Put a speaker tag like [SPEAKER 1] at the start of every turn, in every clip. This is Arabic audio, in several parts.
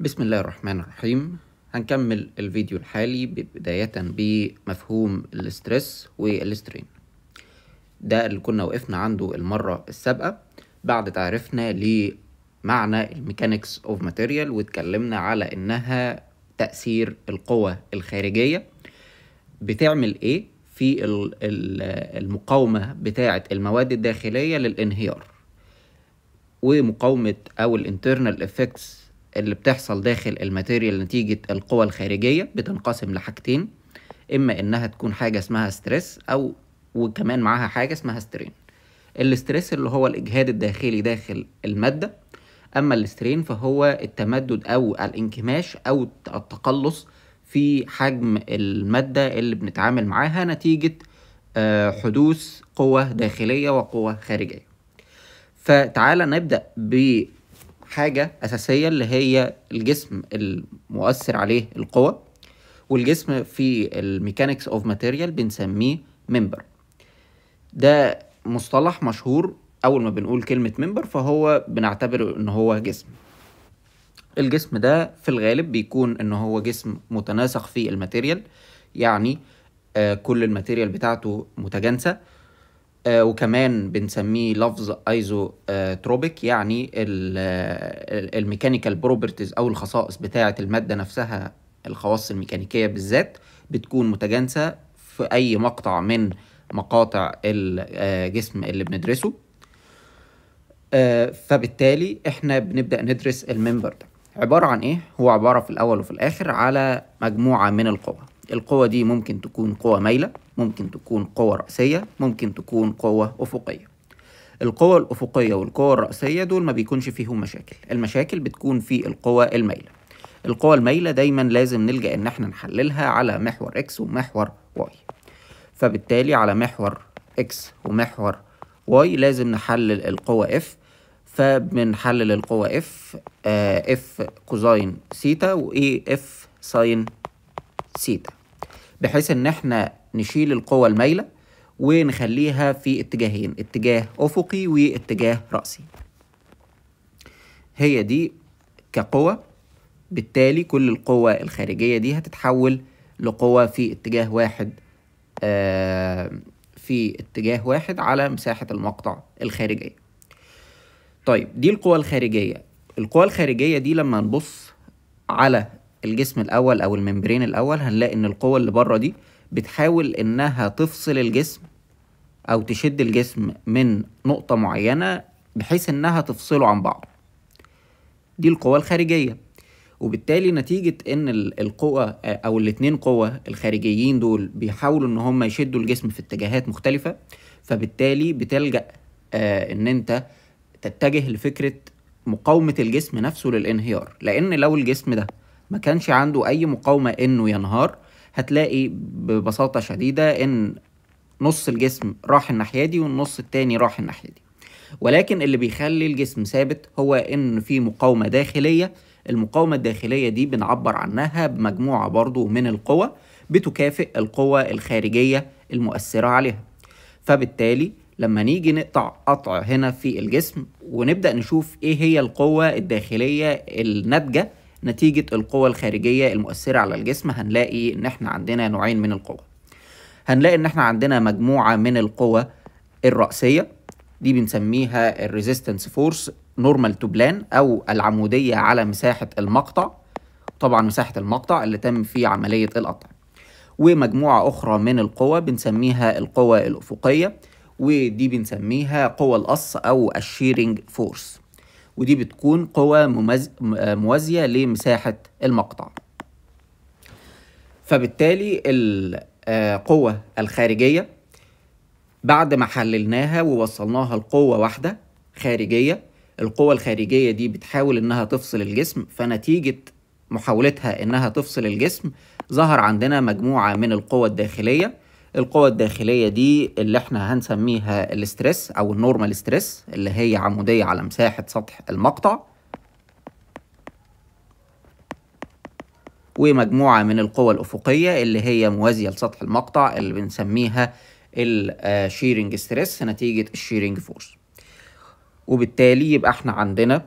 [SPEAKER 1] بسم الله الرحمن الرحيم هنكمل الفيديو الحالي بداية بمفهوم الاسترس والسترين ده اللي كنا وقفنا عنده المرة السابقة بعد تعرفنا لمعنى الميكانيكس اوف ماتيريال واتكلمنا على انها تأثير القوى الخارجية بتعمل ايه في المقاومة بتاعة المواد الداخلية للانهيار ومقاومة او الانترنال افكتس اللي بتحصل داخل الماتيريال نتيجة القوى الخارجية بتنقسم لحاجتين إما إنها تكون حاجة اسمها ستريس أو وكمان معاها حاجة اسمها سترين الاسترس اللي هو الإجهاد الداخلي داخل المادة أما الاسترين فهو التمدد أو الانكماش أو التقلص في حجم المادة اللي بنتعامل معاها نتيجة آه، حدوث قوة داخلية وقوة خارجية فتعالى نبدأ ب حاجه اساسيه اللي هي الجسم المؤثر عليه القوه والجسم في الميكانيكس اوف ماتيريال بنسميه ممبر ده مصطلح مشهور اول ما بنقول كلمه ممبر فهو بنعتبره ان هو جسم الجسم ده في الغالب بيكون ان هو جسم متناسق في الماتيريال يعني آه كل الماتيريال بتاعته متجانسه آه، وكمان بنسميه لفظ ايزوتروبيك يعني آه، الميكانيكال بروبرتيز او الخصائص بتاعه الماده نفسها الخواص الميكانيكيه بالذات بتكون متجانسه في اي مقطع من مقاطع الجسم آه، اللي بندرسه فبالتالي احنا بنبدا ندرس الممبر ده عباره عن ايه هو عباره في الاول وفي الاخر على مجموعه من القوى القوة دي ممكن تكون قوة مايلة ممكن تكون قوة رأسية ممكن تكون قوة أفقية القوة الأفقية والقوة الرأسية دول ما بيكونش فيهم مشاكل المشاكل بتكون في القوة المايلة القوة المايلة دايما لازم نلجأ إن احنا نحللها على محور X ومحور Y فبالتالي على محور X ومحور Y لازم نحلل القوة F فبنحلل القوة F آه F كوزين سيتا و A F ساين سيتا بحيث ان احنا نشيل القوة المايلة ونخليها في اتجاهين اتجاه افقي واتجاه رأسي هي دي كقوة بالتالي كل القوة الخارجية دي هتتحول لقوة في اتجاه واحد آه، في اتجاه واحد على مساحة المقطع الخارجية طيب دي القوة الخارجية القوة الخارجية دي لما نبص على الجسم الاول او الممبرين الاول هنلاقي ان القوه اللي بره دي بتحاول انها تفصل الجسم او تشد الجسم من نقطه معينه بحيث انها تفصله عن بعض دي القوه الخارجيه وبالتالي نتيجة إن القوة أو الاتنين قوة الخارجيين دول بيحاولوا إن هم يشدوا الجسم في اتجاهات مختلفة فبالتالي بتلجأ آه، إن أنت تتجه لفكرة مقاومة الجسم نفسه للانهيار لأن لو الجسم ده ما كانش عنده أي مقاومة إنه ينهار هتلاقي ببساطة شديدة إن نص الجسم راح الناحية دي والنص التاني راح الناحية دي ولكن اللي بيخلي الجسم ثابت هو إن في مقاومة داخلية المقاومة الداخلية دي بنعبر عنها بمجموعة برضو من القوى بتكافئ القوة الخارجية المؤثرة عليها فبالتالي لما نيجي نقطع قطع هنا في الجسم ونبدأ نشوف إيه هي القوة الداخلية الناتجة نتيجة القوى الخارجية المؤثرة على الجسم هنلاقي إن إحنا عندنا نوعين من القوى هنلاقي إن إحنا عندنا مجموعة من القوى الرأسية دي بنسميها الريزيستنس فورس نورمال تو بلان أو العمودية على مساحة المقطع طبعا مساحة المقطع اللي تم فيه عملية القطع ومجموعة أخرى من القوى بنسميها القوى الأفقية ودي بنسميها قوى القص أو الشيرنج فورس ودي بتكون قوة موازية لمساحة المقطع فبالتالي القوة آه، الخارجية بعد ما حللناها ووصلناها لقوة واحدة خارجية القوة الخارجية دي بتحاول إنها تفصل الجسم فنتيجة محاولتها إنها تفصل الجسم ظهر عندنا مجموعة من القوى الداخلية القوى الداخلية دي اللي احنا هنسميها الاسترس أو النورمال استرس اللي هي عمودية على مساحة سطح المقطع ومجموعة من القوى الأفقية اللي هي موازية لسطح المقطع اللي بنسميها الشيرنج استرس آه، نتيجة الشيرنج فورس وبالتالي يبقى احنا عندنا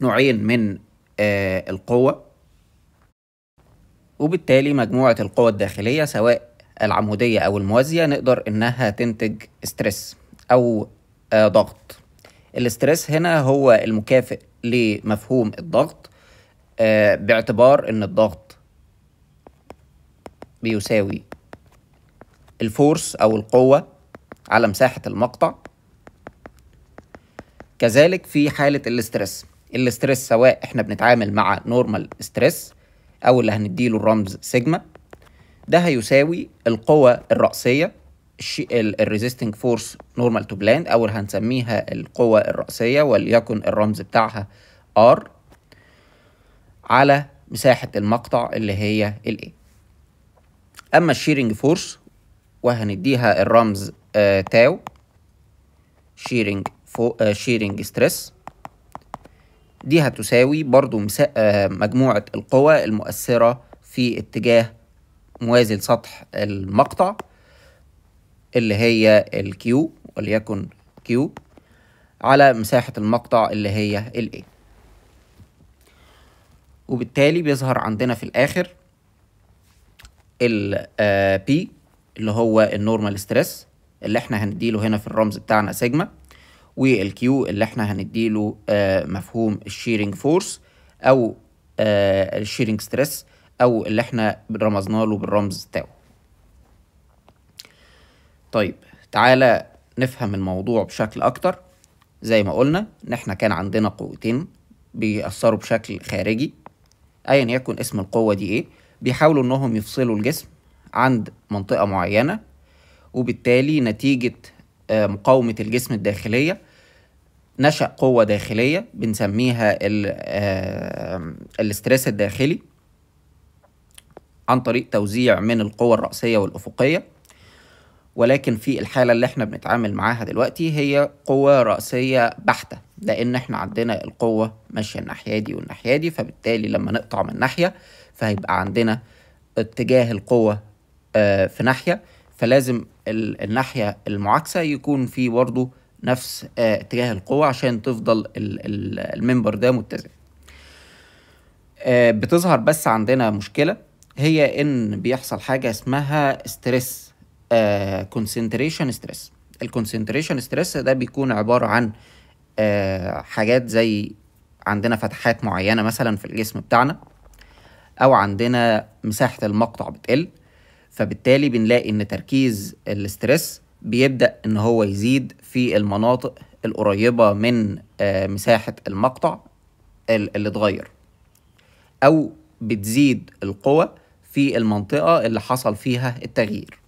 [SPEAKER 1] نوعين من آه، القوة وبالتالي مجموعة القوى الداخلية سواء العمودية أو الموازية نقدر إنها تنتج ستريس أو آه، ضغط الاسترس هنا هو المكافئ لمفهوم الضغط آه، باعتبار إن الضغط بيساوي الفورس أو القوة على مساحة المقطع كذلك في حالة الاسترس الاسترس سواء احنا بنتعامل مع نورمال ستريس او اللي هنديله الرمز سيجما ده هيساوي القوة الرأسية الريزيستنج فورس نورمال تو بلاند او هنسميها القوة الرأسية وليكن الرمز بتاعها R على مساحة المقطع اللي هي ال A اما الشيرنج فورس وهنديها الرمز تاو شيرنج فو شيرنج ستريس دي هتساوي برضو آه، مجموعة القوى المؤثرة في اتجاه موازي لسطح المقطع اللي هي الكيو وليكن كيو على مساحة المقطع اللي هي ال A وبالتالي بيظهر عندنا في الآخر ال آه، P اللي هو النورمال ستريس اللي احنا هنديله هنا في الرمز بتاعنا سيجما والكيو اللي احنا هنديله آه، مفهوم الشيرنج فورس او آه، الشيرنج ستريس او اللي احنا رمزنا له بالرمز تاو طيب تعالى نفهم الموضوع بشكل اكتر زي ما قلنا ان احنا كان عندنا قوتين بيأثروا بشكل خارجي ايا يكن اسم القوة دي ايه بيحاولوا انهم يفصلوا الجسم عند منطقة معينة وبالتالي نتيجة آه، مقاومة الجسم الداخلية نشأ قوة داخلية بنسميها الاسترس آه، الداخلي عن طريق توزيع من القوى الرأسية والأفقية ولكن في الحالة اللي احنا بنتعامل معاها دلوقتي هي قوة رأسية بحتة لأن احنا عندنا القوة ماشية الناحية دي والناحية دي فبالتالي لما نقطع من ناحية فهيبقى عندنا اتجاه القوة آه، في ناحية فلازم الناحية المعاكسة يكون في برضه نفس آه، اتجاه القوة عشان تفضل المنبر ده متزن آه، بتظهر بس عندنا مشكلة هي ان بيحصل حاجه اسمها ستريس كونسنتريشن ستريس الكونسنتريشن ستريس ده بيكون عباره عن آه حاجات زي عندنا فتحات معينه مثلا في الجسم بتاعنا او عندنا مساحه المقطع بتقل فبالتالي بنلاقي ان تركيز الاسترس بيبدا ان هو يزيد في المناطق القريبه من آه، مساحه المقطع اللي اتغير او بتزيد القوة في المنطقة اللي حصل فيها التغيير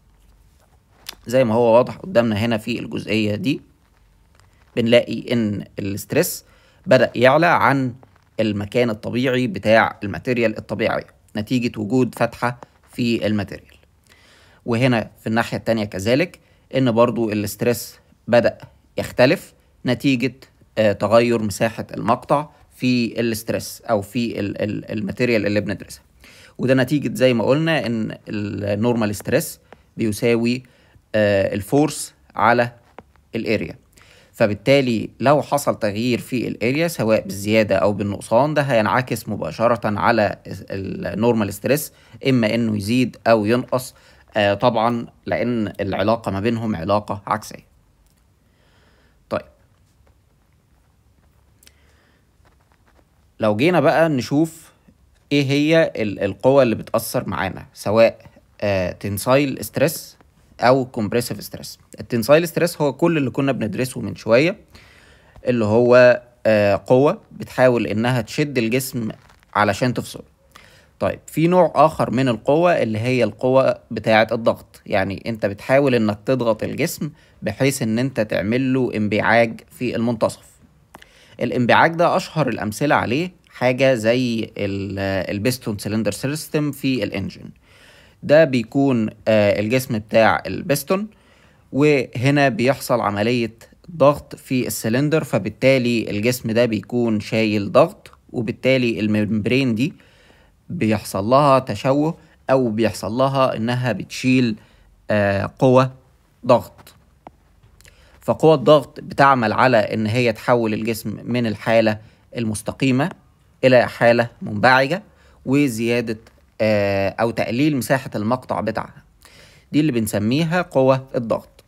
[SPEAKER 1] زي ما هو واضح قدامنا هنا في الجزئية دي بنلاقي ان الاسترس بدأ يعلى عن المكان الطبيعي بتاع الماتيريال الطبيعية نتيجة وجود فتحة في الماتيريال وهنا في الناحية التانية كذلك ان برضو الاسترس بدأ يختلف نتيجة آه، تغير مساحة المقطع في الاسترس او في الماتيريال اللي بندرسها وده نتيجه زي ما قلنا ان النورمال ستريس بيساوي آه، الفورس على الاريا فبالتالي لو حصل تغيير في الاريا سواء بالزياده او بالنقصان ده هينعكس مباشره على النورمال ستريس اما انه يزيد او ينقص آه، طبعا لان العلاقه ما بينهم علاقه عكسيه لو جينا بقى نشوف ايه هي القوى اللي بتأثر معانا سواء تنسايل آه، ستريس او كومبريسيف ستريس التنسايل ستريس هو كل اللي كنا بندرسه من شويه اللي هو آه، قوه بتحاول انها تشد الجسم علشان تفصل طيب في نوع اخر من القوه اللي هي القوه بتاعه الضغط يعني انت بتحاول انك تضغط الجسم بحيث ان انت تعمل له انبعاج في المنتصف الانبعاج ده اشهر الامثله عليه حاجه زي البيستون سلندر سيستم في الانجن ده بيكون آه، الجسم بتاع البيستون وهنا بيحصل عمليه ضغط في السلندر فبالتالي الجسم ده بيكون شايل ضغط وبالتالي الممبرين دي بيحصل لها تشوه او بيحصل لها انها بتشيل آه، قوه ضغط فقوى الضغط بتعمل على ان هي تحول الجسم من الحاله المستقيمه الى حاله منبعجه وزياده آه، او تقليل مساحه المقطع بتاعها دي اللي بنسميها قوة الضغط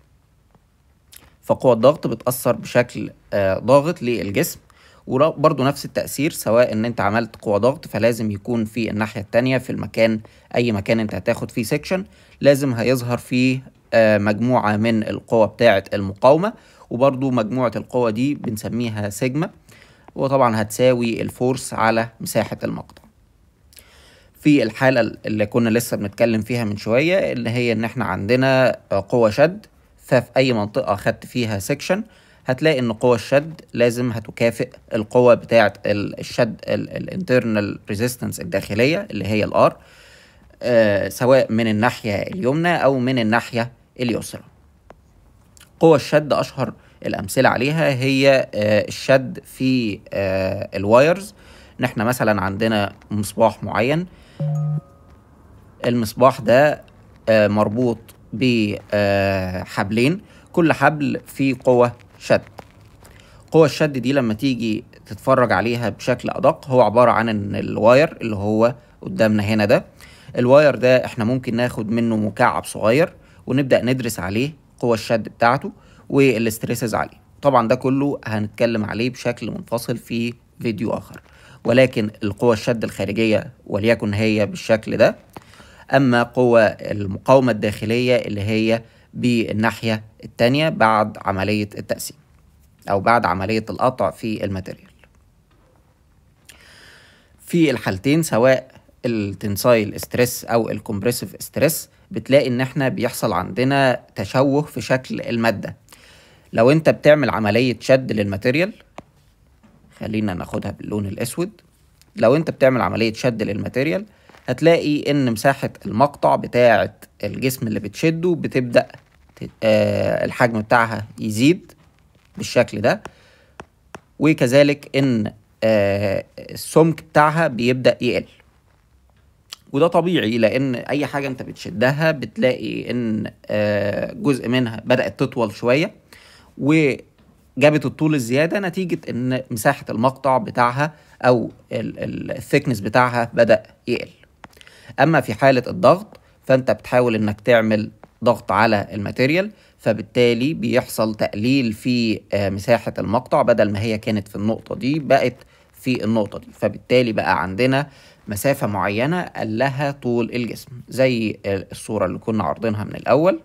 [SPEAKER 1] فقوة الضغط بتأثر بشكل آه، ضاغط للجسم وبرضه نفس التأثير سواء ان انت عملت قوة ضغط فلازم يكون في الناحية التانية في المكان اي مكان انت هتاخد فيه سيكشن لازم هيظهر فيه آه، مجموعة من القوى بتاعة المقاومة وبرضو مجموعة القوى دي بنسميها سيجما وطبعا هتساوي الفورس على مساحة المقطع في الحالة اللي كنا لسه بنتكلم فيها من شوية اللي هي ان احنا عندنا قوة شد ففي اي منطقة خدت فيها سكشن هتلاقي ان قوة الشد لازم هتكافئ القوة بتاعة الشد الانترنال ريزيستنس الداخلية اللي هي الار آه، سواء من الناحية اليمنى او من الناحية اليسرى قوى الشد أشهر الأمثلة عليها هي آه، الشد في آه، الوايرز إن إحنا مثلا عندنا مصباح معين المصباح ده آه، مربوط بحبلين كل حبل فيه قوة شد قوة الشد دي لما تيجي تتفرج عليها بشكل أدق هو عبارة عن إن الواير اللي هو قدامنا هنا ده الواير ده إحنا ممكن ناخد منه مكعب صغير ونبدا ندرس عليه قوى الشد بتاعته والاستريسز عليه طبعا ده كله هنتكلم عليه بشكل منفصل في فيديو اخر ولكن القوى الشد الخارجيه وليكن هي بالشكل ده اما قوى المقاومه الداخليه اللي هي بالناحيه الثانيه بعد عمليه التقسيم او بعد عمليه القطع في الماتيريال في الحالتين سواء التنسايل ستريس او الكومبريسيف ستريس بتلاقي ان احنا بيحصل عندنا تشوه في شكل الماده لو انت بتعمل عمليه شد للماتيريال خلينا ناخدها باللون الاسود لو انت بتعمل عمليه شد للماتيريال هتلاقي ان مساحه المقطع بتاعه الجسم اللي بتشده بتبدا آه، الحجم بتاعها يزيد بالشكل ده وكذلك ان آه، السمك بتاعها بيبدا يقل وده طبيعي لان اي حاجه انت بتشدها بتلاقي ان آه، جزء منها بدات تطول شويه وجابت الطول الزياده نتيجه ان مساحه المقطع بتاعها او الثيكنس بتاعها بدا يقل اما في حاله الضغط فانت بتحاول انك تعمل ضغط على الماتيريال فبالتالي بيحصل تقليل في آه، مساحه المقطع بدل ما هي كانت في النقطه دي بقت في النقطه دي فبالتالي بقى عندنا مسافة معينة قال لها طول الجسم زي الصورة اللي كنا عارضينها من الأول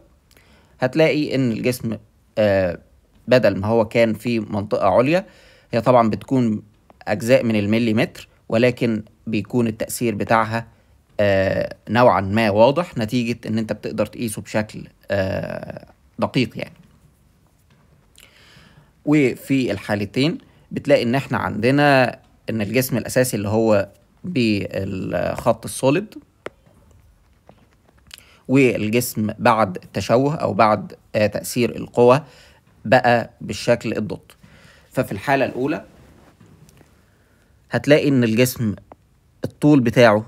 [SPEAKER 1] هتلاقي إن الجسم آه، بدل ما هو كان في منطقة عليا هي طبعا بتكون أجزاء من المليمتر ولكن بيكون التأثير بتاعها آه، نوعا ما واضح نتيجة إن أنت بتقدر تقيسه بشكل آه، دقيق يعني وفي الحالتين بتلاقي إن إحنا عندنا إن الجسم الأساسي اللي هو بالخط السوليد والجسم بعد التشوه او بعد آه، تاثير القوى بقى بالشكل الضد ففي الحاله الاولى هتلاقي ان الجسم الطول بتاعه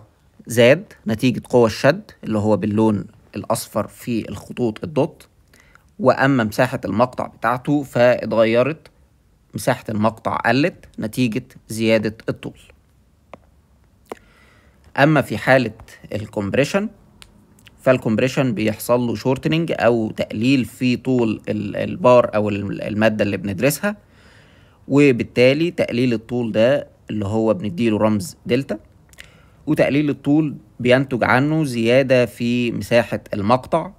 [SPEAKER 1] زاد نتيجه قوى الشد اللي هو باللون الاصفر في الخطوط الضد واما مساحه المقطع بتاعته فاتغيرت مساحه المقطع قلت نتيجه زياده الطول اما في حاله الكومبريشن فالكومبريشن بيحصل له شورتنج او تقليل في طول البار او الماده اللي بندرسها وبالتالي تقليل الطول ده اللي هو بنديله رمز دلتا وتقليل الطول بينتج عنه زياده في مساحه المقطع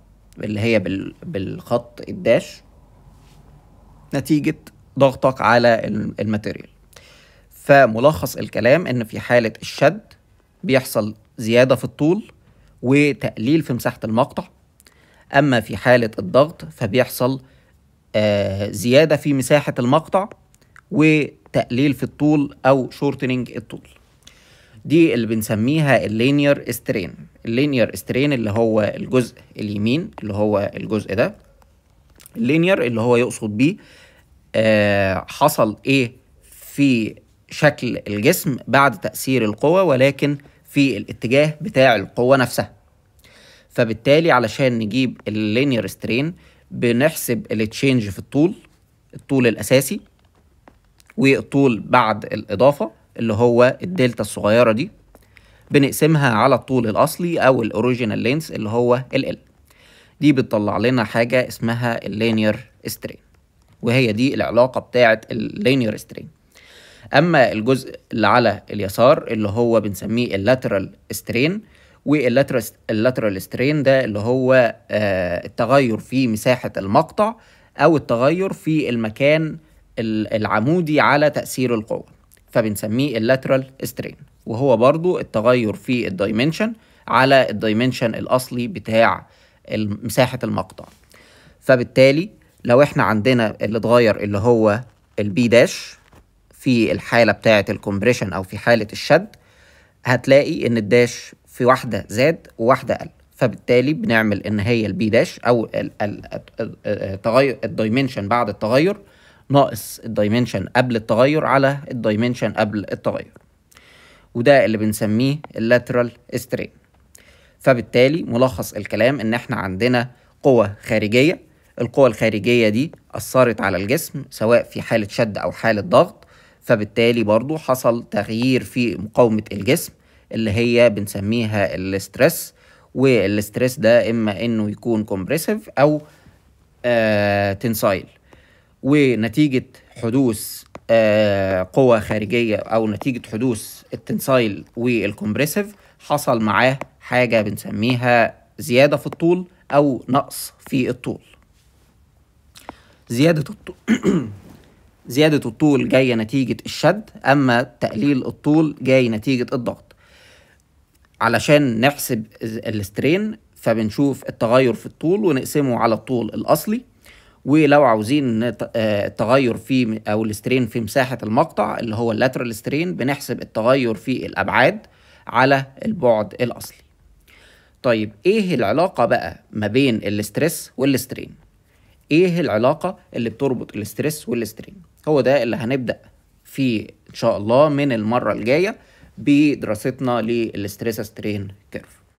[SPEAKER 1] اللي هي بالخط الداش نتيجه ضغطك على الماتيريال فملخص الكلام ان في حاله الشد بيحصل زيادة في الطول وتقليل في مساحة المقطع أما في حالة الضغط فبيحصل آه زيادة في مساحة المقطع وتقليل في الطول أو شورتنينج الطول دي اللي بنسميها اللينير استرين اللينير استرين اللي هو الجزء اليمين اللي هو الجزء ده اللينير اللي هو يقصد بيه آه حصل ايه في شكل الجسم بعد تأثير القوة ولكن في الاتجاه بتاع القوة نفسها فبالتالي علشان نجيب اللينير سترين بنحسب التشينج في الطول الطول الأساسي والطول بعد الإضافة اللي هو الدلتا الصغيرة دي بنقسمها على الطول الأصلي أو الأوريجينال لينس اللي هو ال L دي بتطلع لنا حاجة اسمها اللينير سترين وهي دي العلاقة بتاعة اللينير سترين اما الجزء اللي على اليسار اللي هو بنسميه اللاترال سترين واللاترال سترين ده اللي هو آه، التغير في مساحه المقطع او التغير في المكان العمودي على تاثير القوه فبنسميه اللاترال سترين وهو برضو التغير في الدايمنشن على الدايمنشن الاصلي بتاع مساحه المقطع فبالتالي لو احنا عندنا اللي اتغير اللي هو البي داش في الحالة بتاعة الكومبريشن أو في حالة الشد هتلاقي إن الداش في واحدة زاد وواحدة قل فبالتالي بنعمل إن هي البي داش أو التغير الدايمنشن بعد التغير ناقص الدايمنشن قبل التغير على الدايمنشن قبل التغير وده اللي بنسميه اللاترال سترين فبالتالي ملخص الكلام ان احنا عندنا قوة خارجية القوة الخارجية دي أثرت على الجسم سواء في حالة شد أو حالة ضغط فبالتالي برضو حصل تغيير في مقاومة الجسم اللي هي بنسميها الاسترس والاسترس ده إما إنه يكون كومبريسيف أو آه تنسايل ونتيجة حدوث آه قوة خارجية أو نتيجة حدوث التنسايل والكومبريسيف حصل معاه حاجة بنسميها زيادة في الطول أو نقص في الطول زيادة الطول زيادة الطول جاية نتيجة الشد أما تقليل الطول جاي نتيجة الضغط علشان نحسب السترين فبنشوف التغير في الطول ونقسمه على الطول الأصلي ولو عاوزين التغير آه، في أو السترين في مساحة المقطع اللي هو اللاترال سترين بنحسب التغير في الأبعاد على البعد الأصلي طيب إيه العلاقة بقى ما بين الاسترس والسترين؟ إيه العلاقة اللي بتربط الاسترس والسترين؟ هو ده اللي هنبدأ فيه إن شاء الله من المرة الجاية بدراستنا للاستريس سترين كيرف